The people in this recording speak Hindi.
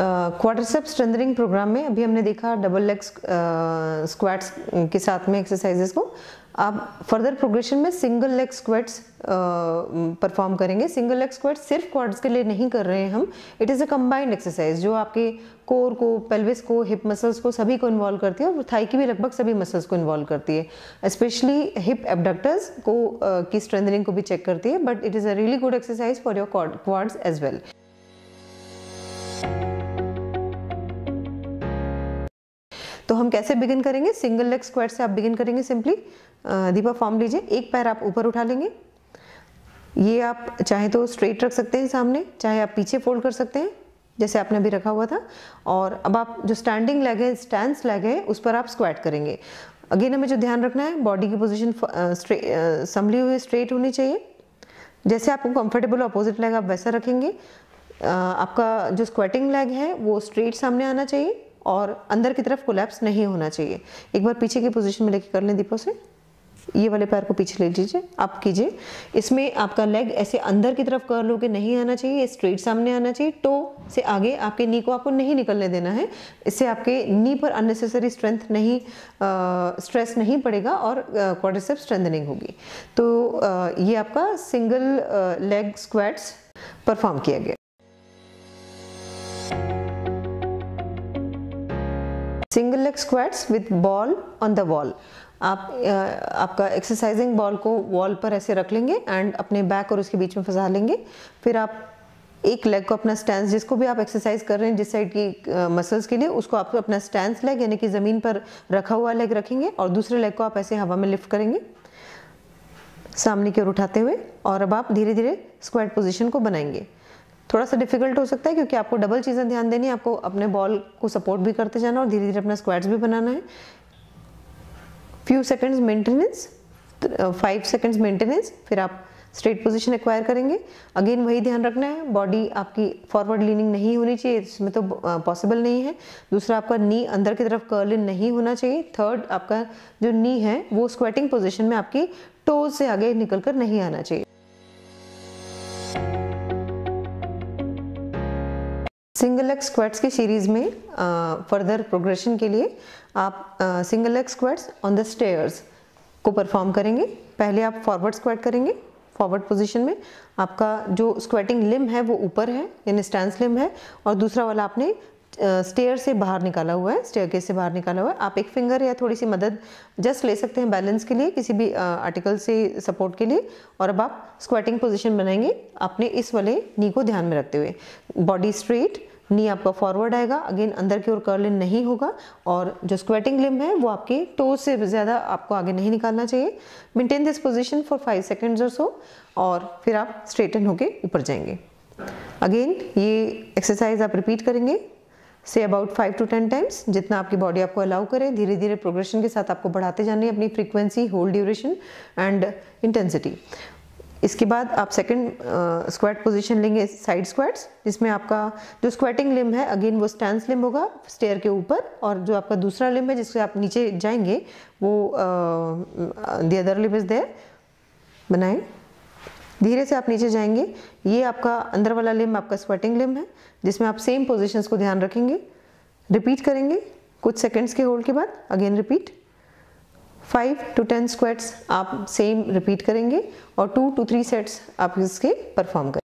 क्वाड्रिसेप स्ट्रेंथनिंग प्रोग्राम में अभी हमने देखा डबल लेग स्क्वाट्स के साथ में एक्सरसाइजेस को आप फर्दर प्रोग्रेशन में सिंगल लेग स्क्वेट्स परफॉर्म करेंगे सिंगल लेग स्क्वेट्स सिर्फ क्वाड्स के लिए नहीं कर रहे हैं हम it is a combined exercise जो आपके कोर को पेल्विस को हिप मसल्स को सभी को इन्वॉल्व करती है और थाई की भी लगभग सभी मसल्स को इन्वॉल्व करती है स्पेशली हिप एबडक्टर्स को uh, की स्ट्रेंथनिंग को भी चेक करती है but it is a really good exercise for your quads as well तो हम कैसे बिगिन करेंगे सिंगल लेग स्क्वायर से आप बिगिन करेंगे सिंपली दीपा फॉर्म लीजिए एक पैर आप ऊपर उठा लेंगे ये आप चाहे तो स्ट्रेट रख सकते हैं सामने चाहे आप पीछे फोल्ड कर सकते हैं जैसे आपने अभी रखा हुआ था और अब आप जो स्टैंडिंग लेग है स्टैंड लेग है उस पर आप स्क्वाट करेंगे अगेन हमें जो ध्यान रखना है बॉडी की पोजिशन संभली हुई स्ट्रेट होनी चाहिए जैसे आपको कंफर्टेबल अपोजिट लेग आप वैसा रखेंगे आपका जो स्क्वेटिंग लेग है वो स्ट्रेट सामने आना चाहिए और अंदर की तरफ कोलैप्स नहीं होना चाहिए एक बार पीछे की पोजीशन में लेके कर लें दीपो से ये वाले पैर को पीछे ले लीजिए आप कीजिए इसमें आपका लेग ऐसे अंदर की तरफ कर लोगे नहीं आना चाहिए स्ट्रेट सामने आना चाहिए टो से आगे आपके नी को आपको नहीं निकलने देना है इससे आपके नी पर अननेसेसरी स्ट्रेंथ नहीं स्ट्रेस नहीं पड़ेगा और क्वाड्रिसेप स्ट्रेंथनिंग होगी तो आ, ये आपका सिंगल लेग स्क्वाड्स परफॉर्म किया गया single leg squats with ball on the wall आप आपका एक्सरसाइजिंग बॉल को वॉल पर ऐसे रख लेंगे एंड अपने बैक और उसके बीच में फंसा लेंगे फिर आप एक लेग को अपना स्टैंड जिसको भी आप एक्सरसाइज कर रहे हैं जिस साइड की मसल्स के लिए उसको आप अपना स्टैंड लेग यानी कि ज़मीन पर रखा हुआ लेग रखेंगे और दूसरे लेग को आप ऐसे हवा में लिफ्ट करेंगे सामने की ओर उठाते हुए और अब आप धीरे धीरे स्क्वाड पोजिशन को बनाएंगे थोड़ा सा डिफिकल्ट हो सकता है क्योंकि आपको डबल चीज़ें ध्यान देनी है आपको अपने बॉल को सपोर्ट भी करते जाना और धीरे धीरे अपना स्क्वाड्स भी बनाना है few seconds maintenance five seconds maintenance फिर आप स्ट्रेट पोजीशन एक्वायर करेंगे अगेन वही ध्यान रखना है बॉडी आपकी फॉरवर्ड लीनिंग नहीं होनी चाहिए इसमें तो पॉसिबल uh, नहीं है दूसरा आपका नी अंदर की तरफ कर्ल इन नहीं होना चाहिए थर्ड आपका जो नी है वो स्क्वेटिंग पोजीशन में आपकी टोज से आगे निकल कर नहीं आना चाहिए सिंगल लेग स्क्वाट्स की सीरीज़ में फर्दर प्रोग्रेशन के लिए आप single leg squats on the stairs को परफॉर्म करेंगे पहले आप फॉरवर्ड स्क्वाट करेंगे फॉरवर्ड पोजीशन में आपका जो स्क्वेटिंग लिम है वो ऊपर है यानी स्टैंड लिम है और दूसरा वाला आपने स्टेयर से बाहर निकाला हुआ है स्टेयर से बाहर निकाला हुआ है आप एक फिंगर या थोड़ी सी मदद जस्ट ले सकते हैं बैलेंस के लिए किसी भी आर्टिकल से सपोर्ट के लिए और अब आप स्क्वेटिंग पोजीशन बनाएंगे अपने इस वाले नी को ध्यान में रखते हुए बॉडी स्ट्रेट नी आपका फॉरवर्ड आएगा अगेन अंदर की ओर कर्ल इन नहीं होगा और जो स्क्वेटिंग लिम है वो आपके टो से ज़्यादा आपको आगे नहीं निकालना चाहिए maintain this position for five seconds और सो और फिर आप स्ट्रेटन होके ऊपर जाएंगे अगेन ये एक्सरसाइज आप रिपीट करेंगे से about five to ten times जितना आपकी बॉडी आपको अलाउ करे धीरे धीरे प्रोग्रेशन के साथ आपको बढ़ाते जाने अपनी frequency whole duration and intensity इसके बाद आप सेकंड स्क्वाट पोजीशन लेंगे साइड स्क्वाट्स जिसमें आपका जो स्क्वाटिंग लिम है अगेन वो स्टैंड लिम होगा स्टेयर के ऊपर और जो आपका दूसरा लिम है जिससे आप नीचे जाएंगे वो the other limb is there बनाएं धीरे से आप नीचे जाएंगे ये आपका अंदर वाला लिम आपका स्क्वाटिंग लिम है जिसमें आप सेम पोजिशन को ध्यान रखेंगे रिपीट करेंगे कुछ सेकेंड्स के होल्ड के बाद again repeat five to ten squats आप सेम रिपीट करेंगे और टू टू थ्री सेट्स आप इसके परफॉर्म करें